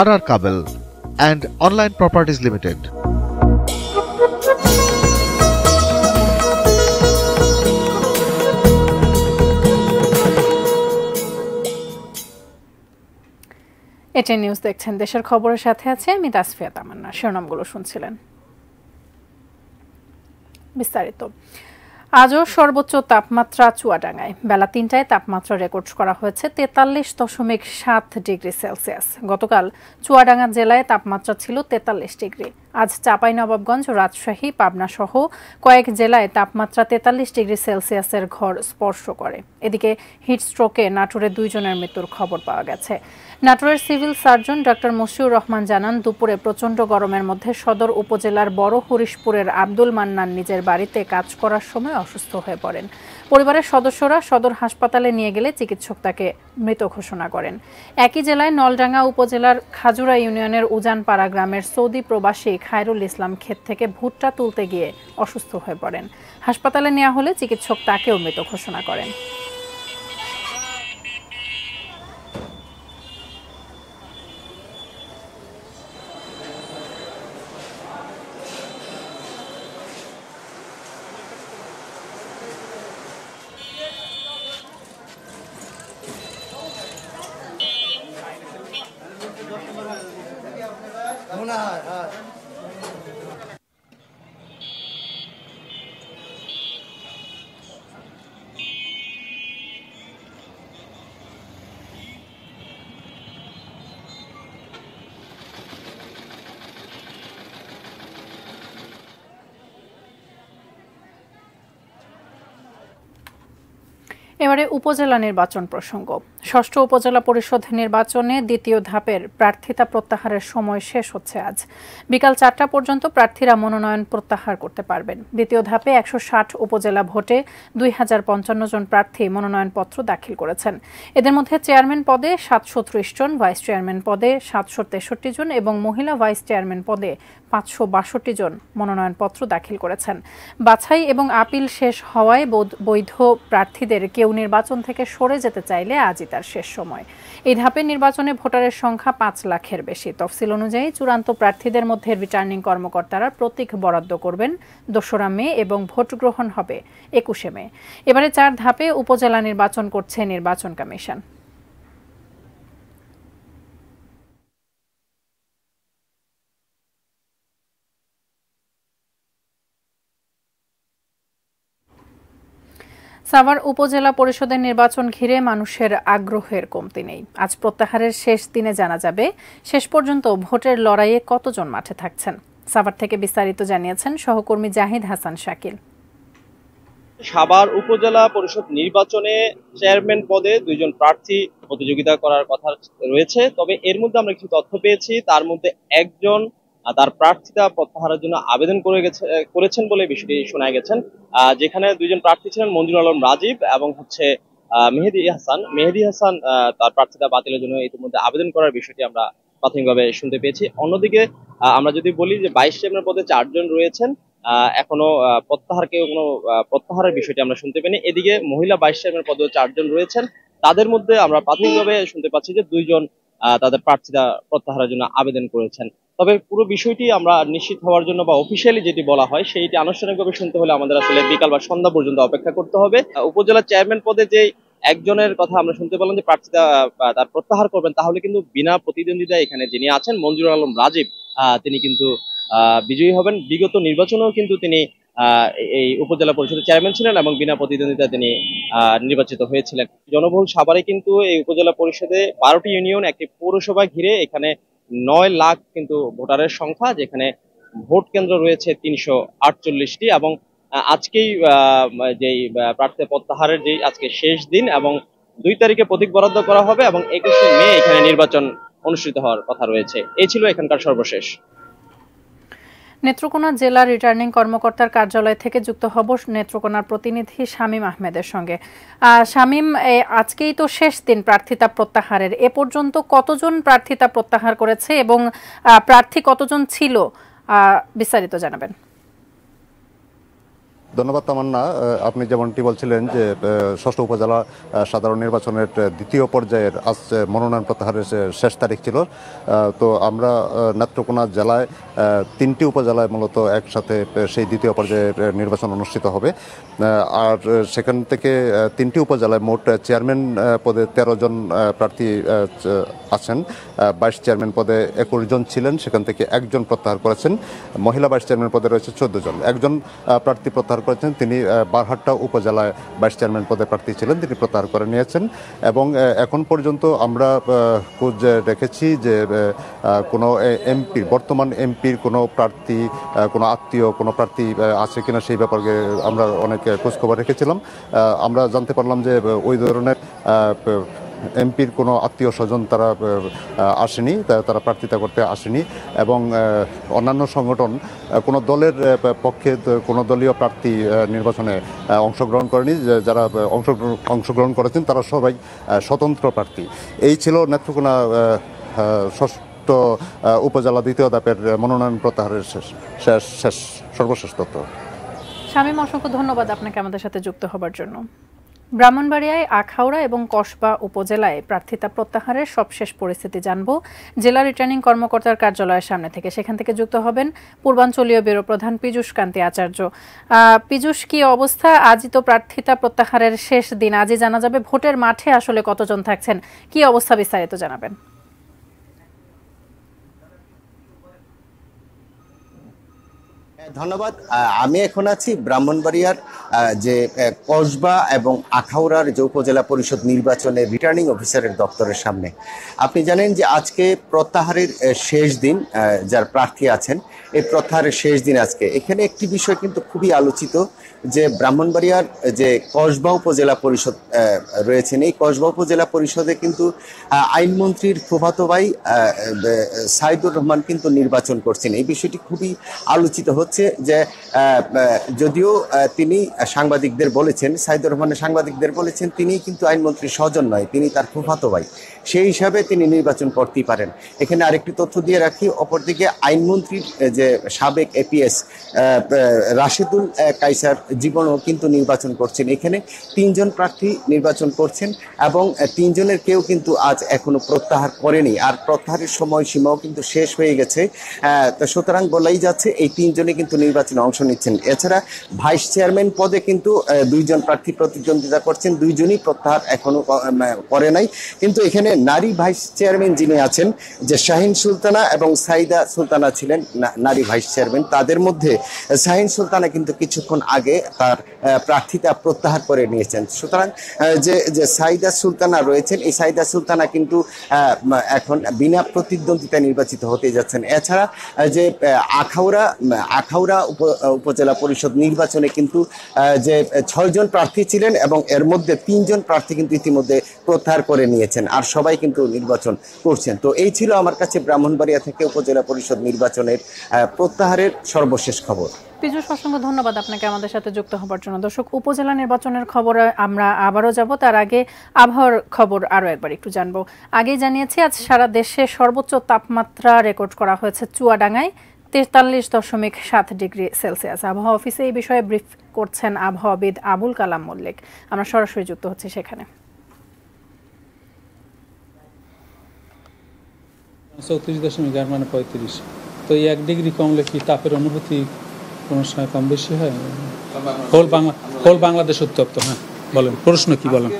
R R Kabel and online properties limited এটি news দেখছেন দেশের খবরের সাথে আছে আমি তাসফিয়া তামান্না শিরোনামগুলো শুনছিলেন বিস্তারিত আজও সর্বোচ্চ তাপমাত্রা চুয়াডাঙ্গায় বেলা তিনটায় তাপমাত্রা রেকর্ড করা হয়েছে তেতাল্লিশ দশমিক সাত ডিগ্রি সেলসিয়াস গতকাল চুয়াডাঙ্গা জেলায় তাপমাত্রা ছিল তেতাল্লিশ ডিগ্রি আজ চাঁপাইনবাবগঞ্জ রাজশাহী পাবনা সহ কয়েক জেলায় তাপমাত্রা তেতাল্লিশ ডিগ্রি সেলসিয়াসের ঘর স্পর্শ করে এদিকে হিটস্ট্রোকে নাটোরে দুইজনের মৃত্যুর খবর পাওয়া গেছে নাটোরের civil surgeon doctor Mashiur Rahman জানান দুপুরে প্রচণ্ড গরমের মধ্যে সদর উপজেলার বড় হরিশপুরের আব্দুল মান্নান নিজের বাড়িতে কাজ করার সময় অসুস্থ হয়ে পড়েন পরিবারের সদস্যরা সদর হাসপাতালে নিয়ে গেলে চিকিৎসক তাকে মৃত ঘোষণা করেন একই জেলায় নলডাঙ্গা উপজেলার খাজুরা ইউনিয়নের উজানপাড়া গ্রামের সৌদি প্রবাসী খায়রুল ইসলাম ক্ষেত থেকে ভুট্টা তুলতে গিয়ে অসুস্থ হয়ে পড়েন হাসপাতালে নেওয়া হলে চিকিৎসক তাকেও মৃত ঘোষণা করেন এবারে উপজেলা নির্বাচন প্রসঙ্গ ষষ্ঠ উপজেলা পরিষদ নির্বাচনে দ্বিতীয় ধাপের প্রার্থিতা প্রত্যাহারের সময় শেষ হচ্ছে আজ বিকাল চারটা পর্যন্ত প্রার্থীরা মনোনয়ন প্রত্যাহার করতে পারবেন দ্বিতীয় ধাপে একশো ষাট উপজেলা ভোটে দুই হাজার পঞ্চান্ন জন প্রার্থী মনোনয়নপত্র দাখিল করেছেন এদের মধ্যে চেয়ারম্যান পদে সাতশো ত্রিশ জন ভাইস চেয়ারম্যান পদে সাতশো তেষট্টি জন এবং মহিলা ভাইস চেয়ারম্যান পদে পাঁচশো বাষট্টি জন মনোনয়নপত্র দাখিল করেছেন বাছাই এবং আপিল শেষ হওয়ায় বৈধ প্রার্থীদের কেউ নির্বাচন থেকে সরে যেতে চাইলে আজই তার শেষ সময় এই ধাপের নির্বাচনে ভোটারের সংখ্যা পাঁচ লাখের বেশি তফসিল অনুযায়ী চূড়ান্ত প্রার্থীদের মধ্যে রিটার্নিং কর্মকর্তারা প্রতীক বরাদ্দ করবেন দোসরা মে এবং ভোট গ্রহণ হবে একুশে মে এবারে চার ধাপে উপজেলা নির্বাচন করছে নির্বাচন কমিশন সাভার উপজেলা পরিষদের নির্বাচন ঘিরে মানুষের আগ্রহের কমতি নেই আজ প্রত্যাহারের শেষ দিনে জানা যাবে শেষ পর্যন্ত ভোটের লড়াইয়ে কতজন মাঠে থাকছেন সাভার থেকে বিস্তারিত জানিয়েছেন সহকর্মী জাহিদ হাসান শাকিল সাভার উপজেলা পরিষদ নির্বাচনে চেয়ারম্যান পদে দুইজন প্রার্থী প্রতিযোগিতা করার কথা রয়েছে তবে এর মধ্যে আমরা কিছু তথ্য পেয়েছি তার মধ্যে একজন তার প্রার্থিতা প্রত্যাহারের জন্য আবেদন করে গেছে করেছেন বলে বিষয়টি শোনা গেছেন যেখানে দুইজন প্রার্থী ছিলেন মঞ্জুর আলম রাজীব এবং হচ্ছে মেহেদি হাসান মেহেদি হাসান তার প্রার্থিতা বাতিলের জন্য ইতিমধ্যে আবেদন করার বিষয়টি আমরা প্রাথমিকভাবে শুনতে পেয়েছি অন্যদিকে আমরা যদি বলি যে বাইশ চেয়ারম্যান পদে চারজন রয়েছেন এখনো প্রত্যাহার কেউ কোনো প্রত্যাহারের বিষয়টি আমরা শুনতে পাইনি এদিকে মহিলা বাইশ চেয়ারম্যান পদেও চারজন রয়েছেন তাদের মধ্যে আমরা প্রাথমিকভাবে শুনতে পাচ্ছি যে দুইজন তাদের প্রার্থীরা প্রত্যাহারের জন্য আবেদন করেছেন তবে পুরো বিষয়টি আমরা নিশ্চিত হওয়ার জন্য বা অফিসিয়ালি যেটি বলা হয় সেইটি আনুষ্ঠানিকভাবে শুনতে হলে আমাদের আসলে বিকাল বা সন্ধ্যা পর্যন্ত অপেক্ষা করতে হবে উপজেলা চেয়ারম্যান পদে যে একজনের কথা আমরা শুনতে পেলাম যে প্রার্থীরা তার প্রত্যাহার করবেন তাহলে কিন্তু বিনা প্রতিদ্বন্দ্বিতায় এখানে যিনি আছেন মঞ্জুর আলম রাজীব তিনি কিন্তু বিজয়ী হবেন বিগত নির্বাচনেও কিন্তু তিনি এই উপজেলা পরিষদের চেয়ারম্যান ছিলেন এবং বিনা প্রতিদ্বন্দ্বিতা তিনি নির্বাচিত হয়েছিলেন জনবহুল সাভারে কিন্তু এই উপজেলা পরিষদে বারোটি ইউনিয়ন একটি পৌরসভা ঘিরে এখানে নয় লাখ কিন্তু ভোটারের সংখ্যা যেখানে ভোট কেন্দ্র রয়েছে তিনশো আটচল্লিশটি এবং আজকেই যেই প্রার্থী প্রত্যাহারের যে আজকে শেষ দিন এবং দুই তারিখে প্রতীক বরাদ্দ করা হবে এবং একুশে মে এখানে নির্বাচন অনুষ্ঠিত হওয়ার কথা রয়েছে এই ছিল এখানকার সর্বশেষ নেত্রকোনা জেলা রিটার্নিং কর্মকর্তার কার্যালয় থেকে যুক্ত হব নেত্রকোনার প্রতিনিধি শামীম আহমেদের সঙ্গে শামীম আজকেই তো শেষ দিন প্রার্থিতা প্রত্যাহারের এ পর্যন্ত কতজন প্রার্থিতা প্রত্যাহার করেছে এবং প্রার্থী কতজন ছিল বিস্তারিত জানাবেন ধন্যবাদ তামান্না আপনি যেমনটি বলছিলেন যে ষষ্ঠ উপজেলা সাধারণ নির্বাচনের দ্বিতীয় পর্যায়ের আজ মনোনয়ন প্রত্যাহারের শেষ তারিখ ছিল তো আমরা নেত্রকোনা জেলায় তিনটি উপজেলায় মূলত একসাথে সেই দ্বিতীয় পর্যায়ের নির্বাচন অনুষ্ঠিত হবে আর সেখান থেকে তিনটি উপজেলায় মোট চেয়ারম্যান পদে ১৩ জন প্রার্থী আছেন ভাইস চেয়ারম্যান পদে একুশ জন ছিলেন সেখান থেকে একজন প্রত্যাহার করেছেন মহিলা ভাইস চেয়ারম্যান পদে রয়েছে চোদ্দ জন একজন প্রার্থী প্রত্যাহার প্রত্যাহার করেছেন তিনি বারহাট্টা উপজেলায় ভাইস চেয়ারম্যান পদে প্রার্থী ছিলেন তিনি প্রত্যাহার করে নিয়েছেন এবং এখন পর্যন্ত আমরা খোঁজ রেখেছি যে কোনো এমপির বর্তমান এমপির কোনো প্রার্থী কোনো আত্মীয় কোনো প্রার্থী আছে কিনা সেই ব্যাপারে আমরা অনেক খোঁজখবর রেখেছিলাম আমরা জানতে পারলাম যে ওই ধরনের এমপির কোনো আত্মীয় স্বজন তারা আসেনি তারা প্রার্থিতা করতে আসেনি এবং অন্যান্য সংগঠন কোনো দলের পক্ষে কোনো দলীয় প্রার্থী নির্বাচনে অংশগ্রহণ করেনি যারা অংশগ্রহণ অংশগ্রহণ করেছেন তারা সবাই স্বতন্ত্র প্রার্থী এই ছিল নেত্রকোনা ষষ্ঠ উপজেলা দ্বিতীয় ধাপের মনোনয়ন প্রত্যাহারের শেষ শেষ সর্বশেষ তথ্য স্বামী অসংখ্য ধন্যবাদ আপনাকে আমাদের সাথে যুক্ত হবার জন্য ব্রাহ্মণবাড়িয়ায় আখাউড়া এবং কসবা উপজেলায় প্রার্থিতা প্রত্যাহারের সবশেষ পরিস্থিতি জানব জেলা রিটার্নিং কর্মকর্তার কার্যালয়ের সামনে থেকে সেখান থেকে যুক্ত হবেন পূর্বাঞ্চলীয় ব্যুরো প্রধান পীযুষ কান্তি আচার্য পীযুষ কি অবস্থা আজই তো প্রার্থিতা প্রত্যাহারের শেষ দিন আজই জানা যাবে ভোটের মাঠে আসলে কতজন থাকছেন কি অবস্থা বিস্তারিত জানাবেন ধন্যবাদ আমি এখন আছি ব্রাহ্মণবাড়িয়ার যে কসবা এবং আখাউড়ার যে উপজেলা পরিষদ নির্বাচনে রিটার্নিং অফিসারের দপ্তরের সামনে আপনি জানেন যে আজকে প্রত্যাহারের শেষ দিন যার প্রার্থী আছেন এই প্রত্যাহারের শেষ দিন আজকে এখানে একটি বিষয় কিন্তু খুবই আলোচিত যে ব্রাহ্মণবাড়িয়ার যে কসবা উপজেলা পরিষদ রয়েছেন এই কসবা উপজেলা পরিষদে কিন্তু আইনমন্ত্রীর ফুফাতো ভাই সাইদুর রহমান কিন্তু নির্বাচন করছেন এই বিষয়টি খুবই আলোচিত হচ্ছে যে যদিও তিনি সাংবাদিকদের বলেছেন সাইদুর রহমানের সাংবাদিকদের বলেছেন তিনি কিন্তু আইনমন্ত্রীর স্বজন নয় তিনি তার ফুফাতো ভাই সেই হিসাবে তিনি নির্বাচন করতেই পারেন এখানে আরেকটি তথ্য দিয়ে রাখি অপরদিকে আইনমন্ত্রীর যে সাবেক এপিএস রাশিদুল কাইসার জীবনও কিন্তু নির্বাচন করছেন এখানে তিনজন প্রার্থী নির্বাচন করছেন এবং তিনজনের কেউ কিন্তু আজ এখনো প্রত্যাহার করেনি আর প্রত্যাহারের সময়সীমাও কিন্তু শেষ হয়ে গেছে সুতরাং বলাই যাচ্ছে এই তিনজনে কিন্তু নির্বাচনে অংশ নিচ্ছেন এছাড়া ভাইস চেয়ারম্যান পদে কিন্তু দুইজন প্রার্থী প্রতিদ্বন্দ্বিতা করছেন দুইজনই প্রত্যাহার এখনো করে নাই কিন্তু এখানে নারী ভাইস চেয়ারম্যান যিনি আছেন যে শাহিন সুলতানা এবং সাইদা সুলতানা ছিলেন নারী ভাইস চেয়ারম্যান তাদের মধ্যে শাহিন সুলতানা কিন্তু কিছুক্ষণ আগে তার প্রার্থিতা প্রত্যাহার করে নিয়েছেন সুতরাং যে যে সাইদা সুলতানা রয়েছেন এই সাইদা সুলতানা কিন্তু এখন বিনা প্রতিদ্বন্দ্বিতা নির্বাচিত হতে যাচ্ছেন এছাড়া যে আখাউড়া আখাউড়া উপজেলা পরিষদ নির্বাচনে কিন্তু যে ছয়জন প্রার্থী ছিলেন এবং এর মধ্যে তিনজন প্রার্থী কিন্তু ইতিমধ্যে প্রত্যাহার করে নিয়েছেন আর সবাই কিন্তু নির্বাচন করছেন তো এই ছিল আমার কাছে ব্রাহ্মণবাড়িয়া থেকে উপজেলা পরিষদ নির্বাচনের প্রত্যাহারের সর্বশেষ খবর পিজুষ অসংখ্য ধন্যবাদ আপনাকে আমাদের সাথে যুক্ত হবার জন্য দর্শক উপজেলা নির্বাচনের খবর আমরা আবারও যাব তার আগে আবহাওয়ার খবর আরও একবার একটু জানব আগে জানিয়েছি আজ সারা দেশে সর্বোচ্চ তাপমাত্রা রেকর্ড করা হয়েছে চুয়াডাঙ্গায় তেতাল্লিশ দশমিক সাত ডিগ্রি সেলসিয়াস আবহাওয়া অফিসে এই বিষয়ে ব্রিফ করছেন আবহাওয়াবিদ আবুল কালাম মল্লিক আমরা সরাসরি যুক্ত হচ্ছি সেখানে চৌত্রিশ দশমিক আর মানে পঁয়ত্রিশ তো এই এক ডিগ্রি কমলে কি তাপের অনুভূতি কোনো সময় কম বেশি হয় হোল বাংলা হোল বাংলাদেশ উত্তপ্ত হ্যাঁ বলেন প্রশ্ন কি বলেন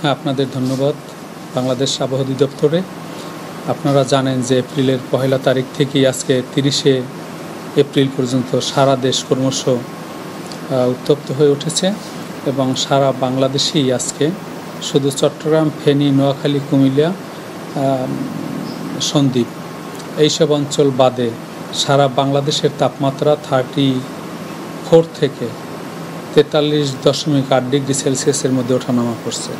হ্যাঁ আপনাদের ধন্যবাদ বাংলাদেশ আবহাওয়া অধিদপ্তরে আপনারা জানেন যে এপ্রিলের পহেলা তারিখ থেকেই আজকে তিরিশে এপ্রিল পর্যন্ত সারা দেশ ক্রমশ উত্তপ্ত হয়ে উঠেছে এবং সারা বাংলাদেশেই আজকে শুধু চট্টগ্রাম ফেনী নোয়াখালী কুমিল্লা সন্দ্বীপ এইসব অঞ্চল বাদে সারা বাংলাদেশের তাপমাত্রা থার্টি ফোর থেকে তেতাল্লিশ দশমিক আট ডিগ্রি সেলসিয়াসের মধ্যে ওঠানামা করছে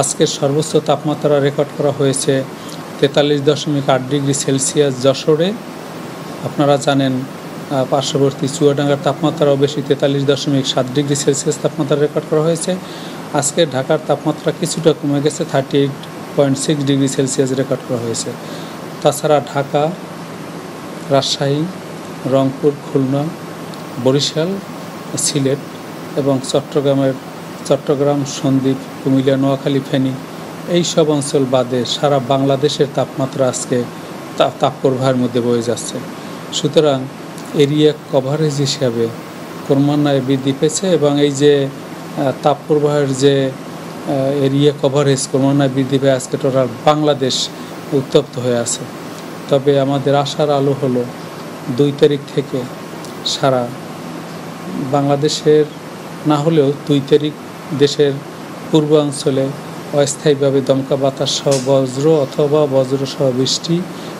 আজকের সর্বোচ্চ তাপমাত্রা রেকর্ড করা হয়েছে তেতাল্লিশ দশমিক আট ডিগ্রি সেলসিয়াস যশোরে আপনারা জানেন পার্শ্ববর্তী চুয়াডাঙ্গার তাপমাত্রাও বেশি তেতাল্লিশ দশমিক সাত ডিগ্রি সেলসিয়াস তাপমাত্রা রেকর্ড করা হয়েছে আজকে ঢাকার তাপমাত্রা কিছুটা কমে গেছে thirty eight point six degree Celsius record করা হয়েছে তাছাড়া ঢাকা রাজশাহী রংপুর খুলনা বরিশাল সিলেট এবং চট্টগ্রামের চট্টগ্রাম সন্দ্বীপ কুমিল্লা নোয়াখালী ফেনী এই সব অঞ্চল বাদে সারা বাংলাদেশের তাপমাত্রা আজকে তাপপ্রবাহের মধ্যে বয়ে যাচ্ছে সুতরাং এরিয়া কভারেজ হিসাবে ক্রমান্বয়ে বৃদ্ধি পেয়েছে এবং এই যে তাপ প্রবাহের যে এরিয়া কভারেজ ক্রমান্বয়ে বৃদ্ধি পেয়ে আজকে টোটাল বাংলাদেশ উত্তপ্ত হয়ে আছে তবে আমাদের আশার আলো হলো দুই তারিখ থেকে সারা বাংলাদেশের না হলেও দুই তারিখ দেশের পূর্বাঞ্চলে অস্থায়ীভাবে দমকা বাতাস সহ বজ্র অথবা বজ্র সহ বৃষ্টি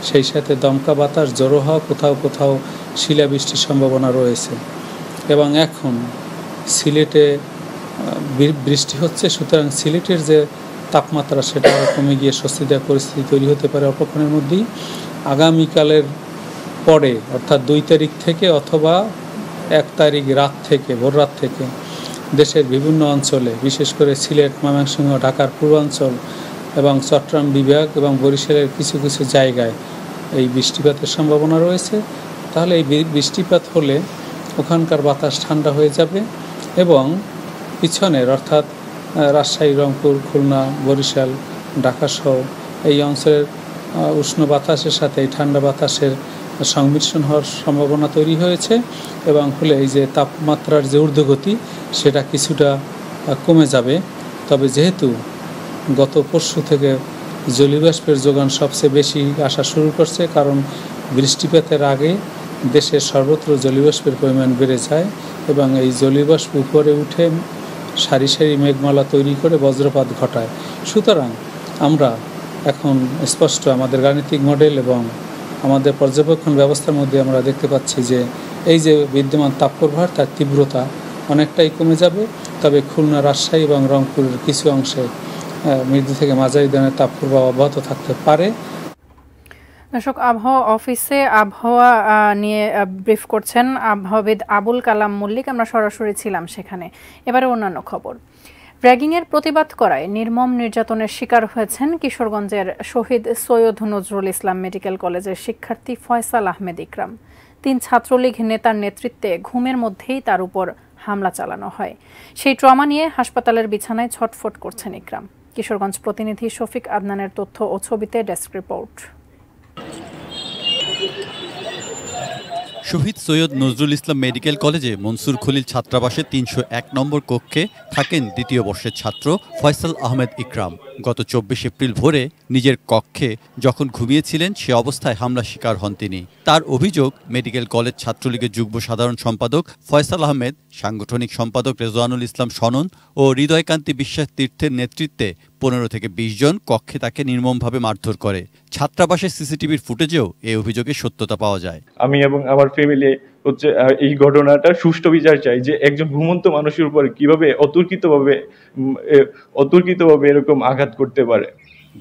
সেই সাথে দমকা বাতাস জড়ো হওয়া কোথাও কোথাও শিলাবৃষ্টির সম্ভাবনা রয়েছে এবং এখন সিলেটে বৃষ্টি হচ্ছে সুতরাং সিলেটের যে তাপমাত্রা সেটা কমে গিয়ে স্বস্তিদায়ক পরিস্থিতি তৈরি হতে পারে অল্পক্ষণের মধ্যেই আগামীকালের পরে অর্থাৎ দুই তারিখ থেকে অথবা এক তারিখ রাত থেকে ভোর রাত থেকে দেশের বিভিন্ন অঞ্চলে বিশেষ করে সিলেট ময়মনসিংহ ঢাকার পূর্বাঞ্চল এবং চট্টগ্রাম বিভাগ এবং বরিশালের কিছু কিছু জায়গায় এই বৃষ্টিপাতের সম্ভাবনা রয়েছে তাহলে এই বৃষ্টিপাত হলে ওখানকার বাতাস ঠান্ডা হয়ে যাবে এবং পিছনের অর্থাৎ রাজশাহী রংপুর খুলনা বরিশাল ঢাকাসহ এই অঞ্চলের উষ্ণ বাতাসের সাথে এই ঠান্ডা বাতাসের সংমিশ্রণ হওয়ার সম্ভাবনা তৈরি হয়েছে এবং ফলে এই যে তাপমাত্রার যে ঊর্ধ্বগতি সেটা কিছুটা কমে যাবে তবে যেহেতু গত পরশু থেকে জলীয়বাষ্পের যোগান সবচেয়ে বেশি আসা শুরু করছে কারণ বৃষ্টিপাতের আগে দেশের সর্বত্র জলীয়বাষ্পের পরিমাণ বেড়ে যায় এবং এই জলীয়বাষ্প উপরে উঠে সারি সারি মেঘমালা তৈরি করে বজ্রপাত ঘটায় সুতরাং আমরা এখন স্পষ্ট আমাদের গাণিতিক মডেল এবং আমাদের পর্যবেক্ষণ ব্যবস্থার মধ্যে আমরা দেখতে পাচ্ছি যে এই যে বিদ্যমান তাপপ্রভার তার তীব্রতা অনেকটাই কমে যাবে তবে খুলনা রাজশাহী এবং রংপুরের কিছু অংশে মৃদু থেকে মাঝারি ধরনের তাপপ্রভাব অব্যাহত থাকতে পারে দর্শক আবহাওয়া অফিসে আবহাওয়া নিয়ে ব্রিফ করছেন আবহাওয়াবিদ আবুল কালাম মল্লিক আমরা সরাসরি ছিলাম সেখানে এবারে অন্যান্য খবর র্যাগিংয়ের প্রতিবাদ করায় নির্মম নির্যাতনের শিকার হয়েছেন কিশোরগঞ্জের শহীদ সৈয়দ নজরুল ইসলাম মেডিকেল কলেজের শিক্ষার্থী ফয়সাল আহমেদ ইকরাম তিন ছাত্রলীগ নেতার নেতৃত্বে ঘুমের মধ্যেই তার উপর হামলা চালানো হয় সেই ট্রমা নিয়ে হাসপাতালের বিছানায় ছটফট করছেন ইকরাম কিশোরগঞ্জ প্রতিনিধি শফিক আদনানের তথ্য ও ছবিতে desk report Shahid Syed Nazrul Islam medical কলেজে মনসুর খলিল ছাত্রাবাসে তিনশো এক নম্বর কক্ষে থাকেন দ্বিতীয় বর্ষের ছাত্র ফয়সাল আহমেদ ইকরাম গত চব্বিশ এপ্রিল ভোরে নিজের কক্ষে যখন ঘুমিয়েছিলেন সে অবস্থায় হামলা শিকার হন তিনি তার অভিযোগ মেডিকেল কলেজ ছাত্রলীগের যুগ্ম সাধারণ সম্পাদক ফয়সাল আহমেদ সাংগঠনিক সম্পাদক রেজওয়ানুল ইসলাম সনন ও হৃদয়কান্তি বিশ্বাস তীর্থের নেতৃত্বে পনেরো থেকে বিশ জন কক্ষে তাকে নির্মমভাবে মারধর করে ছাত্রাবাসের সিসিটিভির ফুটেজেও এই অভিযোগে সত্যতা পাওয়া যায় আমি এবং আমার ফ্যামিলি হচ্ছে এই ঘটনাটা সুষ্ঠু বিচার চাই যে একজন ঘুমন্ত মানুষের উপর কিভাবে অতর্কিতভাবে অতর্কিতভাবে এরকম আঘাত করতে পারে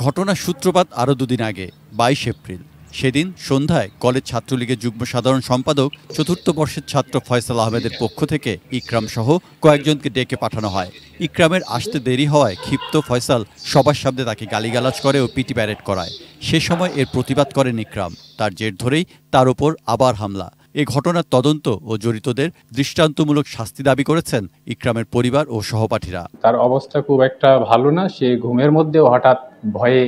ঘটনার সূত্রপাত আরও দুদিন আগে বাইশ এপ্রিল সেদিন সন্ধ্যায় কলেজ ছাত্রলীগের যুগ্ম সাধারণ সম্পাদক চতুর্থ বর্ষের ছাত্র ফয়সাল আহমেদের পক্ষ থেকে ইকরাম সহ কয়েকজনকে ডেকে পাঠানো হয় ইকরামের আসতে দেরি হওয়ায় ক্ষিপ্ত ফয়সাল সবার সামনে তাকে গালিগালাজ করে ও পিটি ব্যারেট করায় সে সময় এর প্রতিবাদ করেন ইকরাম তার জের ধরেই তার ওপর আবার হামলা এ ঘটনার তদন্ত ও জড়িতদের দৃষ্টান্তমূলক শাস্তি দাবি করেছেন ইকরামের পরিবার ও সহপাঠীরা তার অবস্থা খুব একটা ভালো না সে ঘুমের মধ্যেও হঠাৎ ভয়ে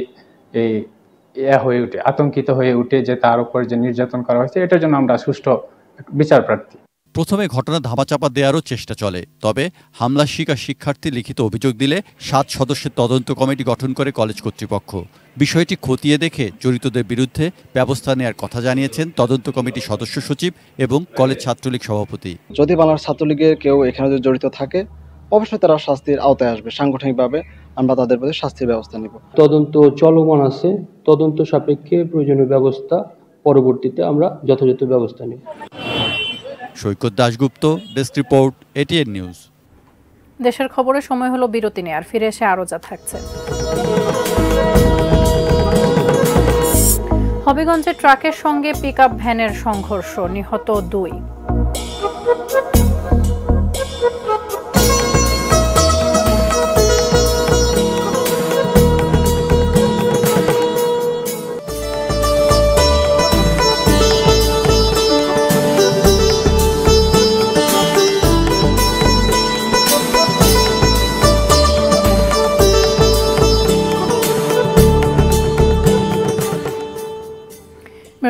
ইয়া হয়ে উঠে আতঙ্কিত হয়ে উঠে যে তার উপর যে নির্যাতন করা হয়েছে এটার জন্য আমরা সুষ্ঠু বিচার প্রার্থী প্রথমে ঘটনা চাপা দেওয়ারও চেষ্টা চলে তবে হামলা শিকার শিক্ষার্থী লিখিত অভিযোগ দিলে সাত সদস্যের তদন্ত কমিটি গঠন করে কলেজ কর্তৃপক্ষ বিষয়টি খতিয়ে দেখে জড়িতদের বিরুদ্ধে ব্যবস্থা নেওয়ার কথা জানিয়েছেন তদন্ত কমিটির সদস্য সচিব এবং কলেজ ছাত্রলীগ সভাপতি যদি বাংলার ছাত্রলীগের কেউ এখানে জড়িত থাকে অবশ্যই তারা শাস্তির আওতায় আসবে সাংগঠনিকভাবে আমরা তাদের প্রতি শাস্তির ব্যবস্থা নিব তদন্ত চলমান আছে তদন্ত সাপেক্ষে প্রয়োজনীয় ব্যবস্থা পরবর্তীতে আমরা যথাযথ ব্যবস্থা নিই Saikat Dasgupta desk report ATN news দেশের খবরে সময় হলো বিরতি নেয়ার ফিরে এসে আরও যা থাকছে হবিগঞ্জে ট্রাকের সঙ্গে আপ ভ্যানের সংঘর্ষ নিহত দুই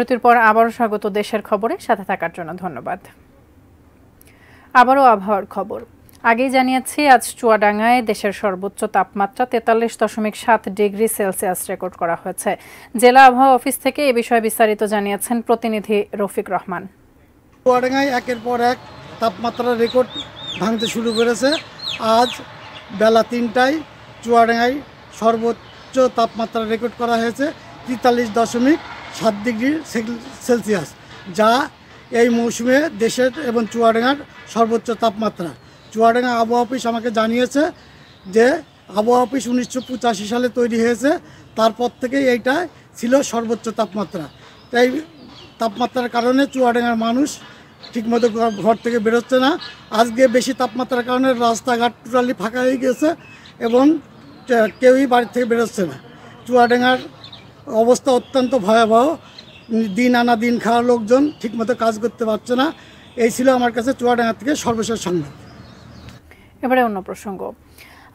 বিরতির পর আবারও স্বাগত দেশের খবরে সাথে থাকার জন্য ধন্যবাদ আবারও আবহাওয়ার খবর আগেই জানিয়েছি আজ চুয়াডাঙ্গায় দেশের সর্বোচ্চ তাপমাত্রা তেতাল্লিশ দশমিক সাত ডিগ্রি সেলসিয়াস রেকর্ড করা হয়েছে জেলা আবহাওয়া অফিস থেকে এ বিষয়ে বিস্তারিত জানিয়েছেন প্রতিনিধি রফিক রহমান চুয়াডাঙ্গায় একের পর এক তাপমাত্রার রেকর্ড ভাঙতে শুরু করেছে আজ বেলা তিনটায় চুয়াডাঙ্গায় সর্বোচ্চ তাপমাত্রা রেকর্ড করা হয়েছে তেতাল্লিশ দশমিক সাত ডিগ্রি সেলসিয়াস যা এই মৌসুমে দেশের এবং চুয়াডাঙ্গার সর্বোচ্চ তাপমাত্রা চুয়াডাঙ্গা আবহাওয়া অফিস আমাকে জানিয়েছে যে আবহাওয়া অফিস উনিশশো সালে তৈরি হয়েছে তারপর থেকে এইটা ছিল সর্বোচ্চ তাপমাত্রা তাই তাপমাত্রার কারণে চুয়াডাঙ্গার মানুষ ঠিকমতো ঘর থেকে বেরোচ্ছে না আজকে বেশি তাপমাত্রার কারণে রাস্তাঘাট টোটালি ফাঁকা হয়ে গেছে এবং কেউই বাড়ি থেকে বেরোচ্ছে না চুয়াডাঙ্গার অবস্থা অত্যন্ত ভয়াবহ দিন আনা দিন খাওয়া লোকজন ঠিকমতো কাজ করতে পারছে না এই ছিল আমার কাছে চুয়াডাঙ্গা থেকে সর্বশেষ সংবাদ এবারে অন্য প্রসঙ্গ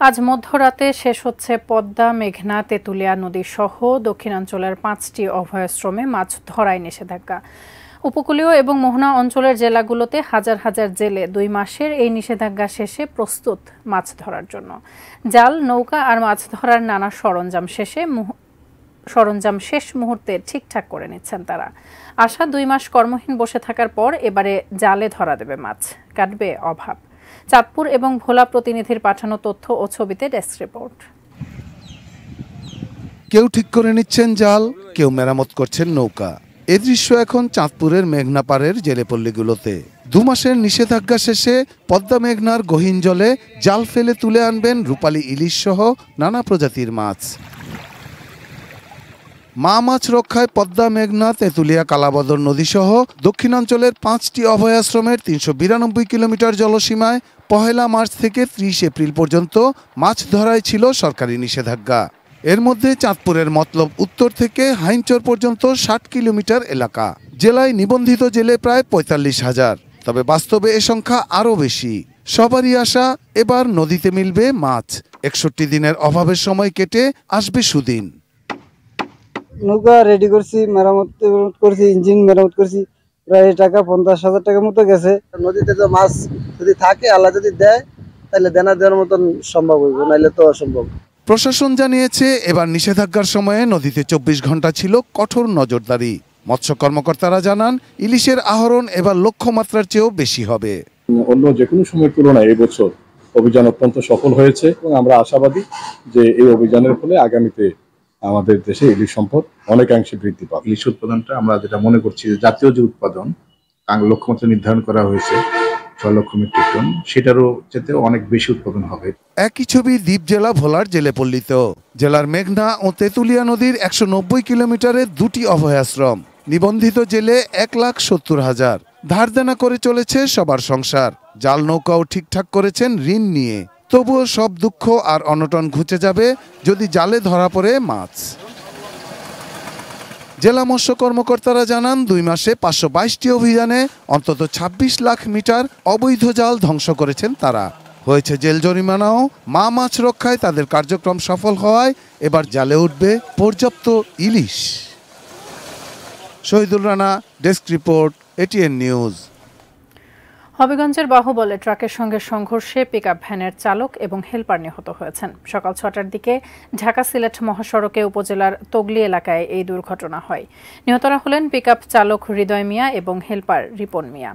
আজ মধ্যরাতে শেষ হচ্ছে পদ্মা মেঘনা তেঁতুলিয়া নদী সহ দক্ষিণাঞ্চলের পাঁচটি অভয়াশ্রমে মাছ ধরায় নিষেধাজ্ঞা উপকূলীয় এবং মোহনা অঞ্চলের জেলাগুলোতে হাজার হাজার জেলে দুই মাসের এই নিষেধাজ্ঞা শেষে প্রস্তুত মাছ ধরার জন্য জাল নৌকা আর মাছ ধরার নানা সরঞ্জাম শেষে সরঞ্জাম শেষ মুহূর্তে ঠিকঠাক করে নিচ্ছেন তারা আশা দুই মাস কর্মহীন বসে থাকার পর এবারে জালে ধরা দেবে মাছ কাটবে অভাব চাঁদপুর এবং ভোলা প্রতিনিধির পাঠানো তথ্য ও ছবিতে ডেস্ক রিপোর্ট কেউ ঠিক করে নিচ্ছেন জাল কেউ মেরামত করছেন নৌকা এ দৃশ্য এখন চাঁদপুরের মেঘনাপাড়ের জেলেপল্লীগুলোতে দু মাসের নিষেধাজ্ঞা শেষে পদ্মা মেঘনার গহীন জলে জাল ফেলে তুলে আনবেন রূপালী ইলিশ সহ নানা প্রজাতির মাছ মা মাছ রক্ষায় পদ্মা মেঘনা তেঁতুলিয়া কালাবদর নদীসহ দক্ষিণাঞ্চলের পাঁচটি অভয়াশ্রমের তিনশো বিরানব্বই কিলোমিটার জলসীমায় পহেলা মার্চ থেকে ত্রিশ এপ্রিল পর্যন্ত মাছ ধরায় ছিল সরকারি নিষেধাজ্ঞা এর মধ্যে চাঁদপুরের মতলব উত্তর থেকে হাইনচর পর্যন্ত ষাট কিলোমিটার এলাকা জেলায় নিবন্ধিত জেলে প্রায় পঁয়তাল্লিশ হাজার তবে বাস্তবে এ সংখ্যা আরও বেশি সবারই আশা এবার নদীতে মিলবে মাছ একষট্টি দিনের অভাবের সময় কেটে আসবে সুদিন নৌকা রেডি করছি মেরামত করছি ইঞ্জিন মেরামত করছি প্রায় টাকা পঞ্চাশ হাজার টাকার মতো গেছে নদীতে তো মাছ যদি থাকে আল্লাহ যদি দেয় তাহলে দেনা দেওয়ার মতন সম্ভব হইব নাহলে তো অসম্ভব প্রশাসন জানিয়েছে এবার নিষেধাজ্ঞার সময়ে নদীতে চব্বিশ ঘন্টা ছিল কঠোর নজরদারি মৎস্য কর্মকর্তারা জানান ইলিশের আহরণ এবার লক্ষ্যমাত্রার চেয়েও বেশি হবে অন্য যে কোনো সময়ের তুলনায় এবছর অভিযান অত্যন্ত সফল হয়েছে এবং আমরা আশাবাদী যে এই অভিযানের ফলে আগামীতে আমাদের দেশে ইলিশ সম্পদ অনেকাংশে বৃদ্ধি পাবে ইলিশ উৎপাদনটা আমরা যেটা মনে করছি যে জাতীয় যে উৎপাদন লক্ষ্যমাত্রা নির্ধারণ করা হয়েছে ছ লক্ষ মেট্রিক টন সেটারও যেতে অনেক বেশি উৎপাদন হবে একই ছবি দ্বীপ জেলা ভোলার জেলে পল্লিত জেলার মেঘনা ও তেঁতুলিয়া নদীর একশো নব্বই কিলোমিটারের দুটি অভয়াশ্রম নিবন্ধিত জেলে এক লাখ সত্তর হাজার ধারদানা করে চলেছে সবার সংসার জাল নৌকাও ঠিকঠাক করেছেন ঋণ নিয়ে তবুও সব দুঃখ আর অনটন ঘুচে যাবে যদি জালে ধরা পড়ে মাছ জেলা মৎস্য কর্মকর্তারা জানান দুই মাসে পাঁচশো বাইশটি অভিযানে অন্তত ২৬ লাখ মিটার অবৈধ জাল ধ্বংস করেছেন তারা হয়েছে জেল জরিমানাও মা মাছ রক্ষায় তাদের কার্যক্রম সফল হওয়ায় এবার জালে উঠবে পর্যাপ্ত ইলিশ Shahidul Rana desk report ATN news হবিগঞ্জের বাহুবলে ট্রাকের সঙ্গে সংঘর্ষে পিকআপ ভ্যানের চালক এবং হেলপার নিহত হয়েছেন সকাল ছটার দিকে ঢাকা সিলেট মহাসড়কে উপজেলার তগলি এলাকায় এই দুর্ঘটনা হয় নিহতরা হলেন পিকআপ চালক হৃদয় মিয়া এবং হেলপার রিপন মিয়া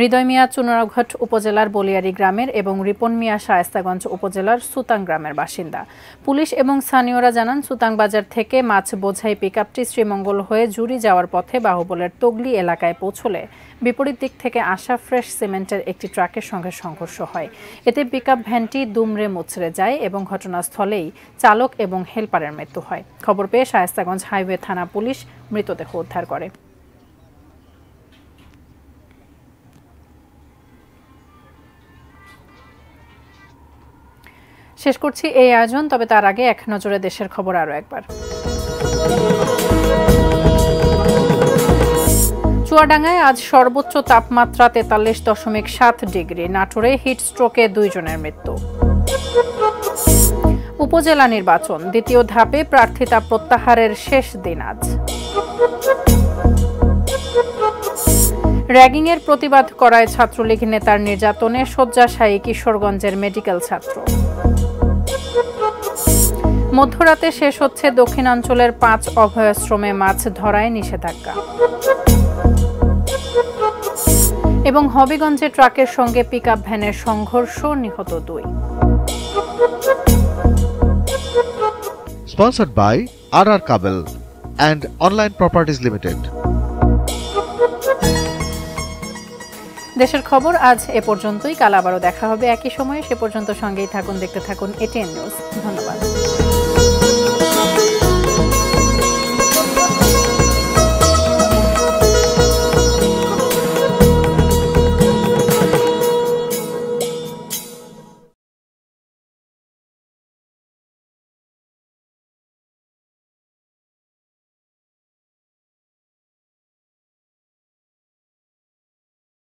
হৃদয় মিয়া চুনরাঘাট উপজেলার বলিয়ারি গ্রামের এবং রিপন মিয়া শায়স্তাগঞ্জ উপজেলার সুতাং গ্রামের বাসিন্দা পুলিশ এবং স্থানীয়রা জানান সুতাং বাজার থেকে মাছ বোঝাই পিকআপটি শ্রীমঙ্গল হয়ে জুরি যাওয়ার পথে বাহুবলের তগলি এলাকায় পৌঁছলে বিপরীত দিক থেকে আসা ফ্রেশ সিমেন্টের একটি ট্রাকের সঙ্গে সংঘর্ষ হয় এতে পিকআপ ভ্যানটি দুমড়ে মুচড়ে যায় এবং ঘটনাস্থলেই চালক এবং হেলপারের মৃত্যু হয় খবর পেয়ে শায়স্তাগঞ্জ হাইওয়ে থানা পুলিশ মৃতদেহ উদ্ধার করে শেষ করছি এই আয়োজন তবে তার আগে এক নজরে দেশের খবর আরও একবার চুয়াডাঙ্গায় আজ সর্বোচ্চ তাপমাত্রা তেতাল্লিশ দশমিক সাত ডিগ্রি নাটোরে হিটস্ট্রোকে দুইজনের মৃত্যু উপজেলা নির্বাচন দ্বিতীয় ধাপে প্রার্থিতা প্রত্যাহারের শেষ দিন আজ র্যাগিংয়ের প্রতিবাদ করায় ছাত্রলীগ নেতার নির্যাতনে শয্যাশায়ী কিশোরগঞ্জের মেডিকেল ছাত্র মধ্যরাতে শেষ হচ্ছে দক্ষিণাঞ্চলের পাঁচ অভয়াশ্রমে মাছ ধরায় নিষেধাজ্ঞা এবং হবিগঞ্জে ট্রাকের সঙ্গে আপ ভ্যানের সংঘর্ষ নিহত দুই sponsored by R R Kabel and online properties limited দেশের খবর আজ এ পর্যন্তই কাল আবারও দেখা হবে একই সময়ে সে পর্যন্ত সঙ্গেই থাকুন দেখতে থাকুন এটিএন নিউজ ধন্যবাদ